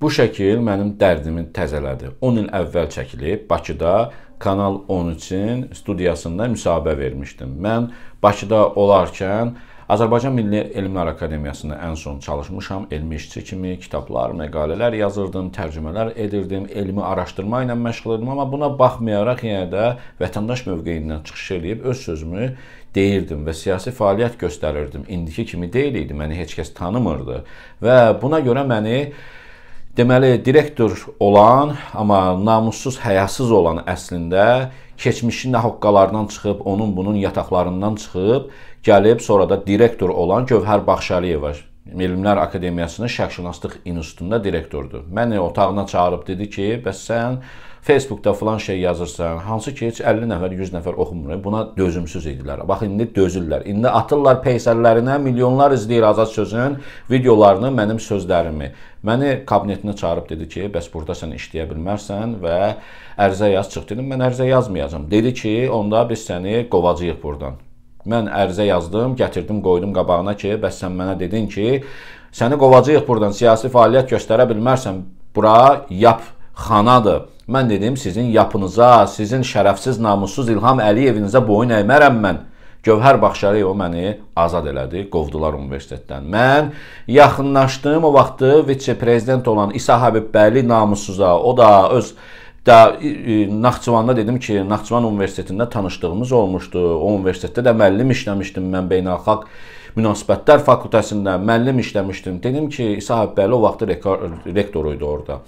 Bu şəkil mənim dərdimi təzələdi. 10 il əvvəl çəkilib Bakıda Kanal 13-in studiyasında müsahibə vermişdim. Mən Bakıda olarkən Azərbaycan Milli Elmlər Akademiyasında ən son çalışmışam. Elmi işçi kimi kitablar, məqalələr yazırdım, tərcümələr edirdim, elmi araşdırma ilə məşğul idim, amma buna baxmayaraq yenə də vətəndaş mövqeyindən çıxış eləyib öz sözümü deyirdim və siyasi fəaliyyət göstərirdim. İndiki kimi deyil idi, məni heç kəs tanımırdı və buna görə məni Deməli, direktor olan, amma namussuz, həyasız olan əslində keçmişin nahoqqalarından çıxıb, onun bunun yataqlarından çıxıb, gəlib sonra da direktor olan Gövhər Baxşəliyeva Elmlər Akademiyasının Şəxsşünaslıq İnstitutunda direktordur. Məni otağına çağırıb dedi ki, bəs sən Facebookda falan şey yazırsan, hansı ki heç 50 nəfər, 100 nəfər oxumur. Buna dözümsüz idilər. Bax indi dözürlər. İndi atırlar peysərlərinə, milyonlar izləyir Azad sözün videolarını, mənim sözlərimi. Məni kabinetinə çağırıb dedi ki, bəs burada sən işləyə bilmərsən və ərizə yaz çıx dedim. Mən ərizə yazmayacam. Dedi ki, onda biz səni qovacağıq burdan. Mən ərizə yazdım, gətirdim, qoydum qabağına ki, bəs sən mənə dedin ki, səni qovacağıq burdan, siyasi fəaliyyət göstərə bilmərsən. Bura yap xanadır. Mən dedim, sizin yapınıza, sizin şərəfsiz, namussuz İlham Əliyevinizə boyun əymərəm mən. Gövhər Baxşariyeva məni azad elədi, qovdular universitetdən. Mən yaxınlaşdım o vaxtı vitse-prezident olan İsa Həbibbəli namussuza, o da öz da Naxçıvanda dedim ki, Naxçıvan Universitetində tanışdığımız olmuşdu. O universitetdə də müəllim işləmişdim mən beynəlxalq münasibətlər fakültəsində müəllim işləmişdim. Dedim ki, İsa Əbbəli o vaxt rektor idi orada.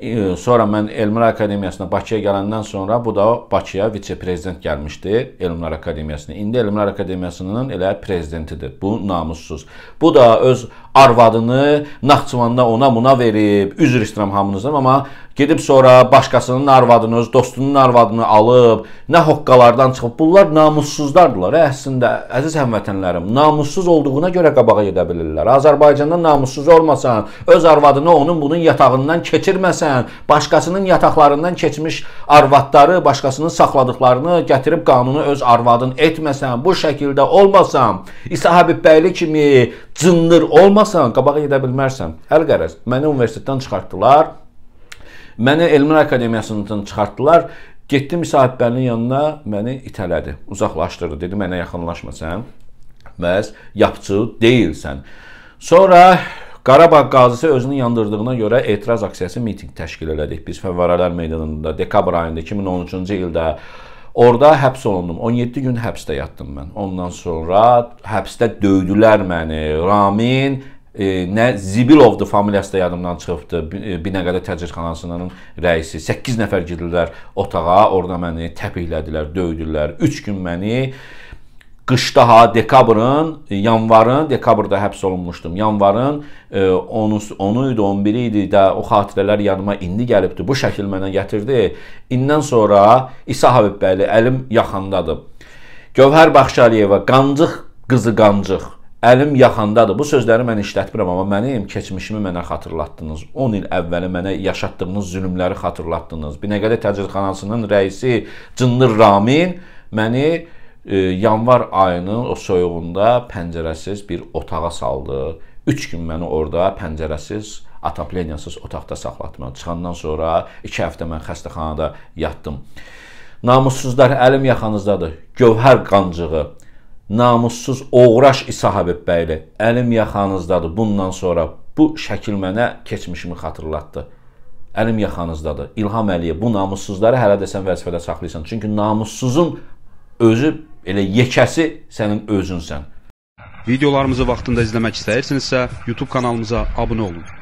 E, sonra mən Elmlər Akademiyasına Bakıya gələndən sonra bu da Bakıya vitse-prezident gəlmişdi Elmlər Akademiyasına. İndi Elmlər Akademiyasının elə prezidentidir. Bu namussuz. Bu da öz arvadını Naxçıvanda ona buna verib, üzr istəyirəm hamınızdan, amma gedib sonra başqasının arvadını, öz dostunun arvadını alıb, nə hoqqalardan çıxıb. Bunlar namussuzlardılar ə, hə, əslində. Əziz həmvətənlərim, namussuz olduğuna görə qabağa gedə bilirlər. Azərbaycanda namussuz olmasan, öz arvadını onun bunun yatağından keçirməsən, başqasının yataqlarından keçmiş arvadları, başqasının saxladıqlarını gətirib qanunu öz arvadın etməsən, bu şəkildə olmasan, İsa Həbibbəyli kimi cınnır olmasan, qabağa gedə bilmərsən. Hər qərəz, məni universitetdən çıxartdılar. Məni Elmlər Akademiyasından çıxartdılar. Getdim Müsahibbənin yanına, məni itələdi, uzaqlaşdırdı. Dedi mənə yaxınlaşma sən məhz yapıcı deyilsən. Sonra Qarabağ qazisi özünü yandırdığına görə etiraz aksiyası mitinq təşkil elədik. Biz Fəvvarələr meydanında dekabr ayında 2013-cü ildə orada həbs olundum. 17 gün həbsdə yatdım mən. Ondan sonra həbsdə döydülər məni. Ramin e, nə Zibilovdu familiyası da yadımdan çıxıbdı. E, Binəqədə təcridxanasının rəisi. 8 nəfər girdilər otağa, orada məni təpiklədilər, döydülər. 3 gün məni qışda ha dekabrın, e, yanvarın, dekabrda həbs olunmuşdum. Yanvarın 10 e, 10 idi, 11 idi də o xatirələr yanıma indi gəlibdi. Bu şəkil mənə gətirdi. İndən sonra İsa Həbibbəyli əlim yaxandadır. Gövhər Baxşəliyeva qancıq qızı qancıq Əlim yaxandadır. Bu sözləri mən işlətmirəm, amma mənim keçmişimi mənə xatırlatdınız. 10 il əvvəli mənə yaşatdığınız zülmləri xatırlatdınız. Binəqədi təcridxanasının rəisi Cındır Ramin məni yanvar ayının o soyuğunda pəncərəsiz bir otağa saldı. 3 gün məni orada pəncərəsiz, atapleniyasız otaqda saxlatmadı. Çıxandan sonra 2 həftə mən xəstəxanada yatdım. Namussuzlar əlim yaxanızdadır. Gövhər qancığı namussuz oğraş İsa Həbib bəyli əlim yaxanızdadır. Bundan sonra bu şəkil mənə keçmişimi xatırlatdı. Əlim yaxanızdadır. İlham Əliyev bu namussuzları hələ də sən vəzifədə saxlayırsan. Çünki namussuzun özü elə yekəsi sənin özünsən. Videolarımızı vaxtında izləmək istəyirsinizsə, YouTube kanalımıza abunə olun.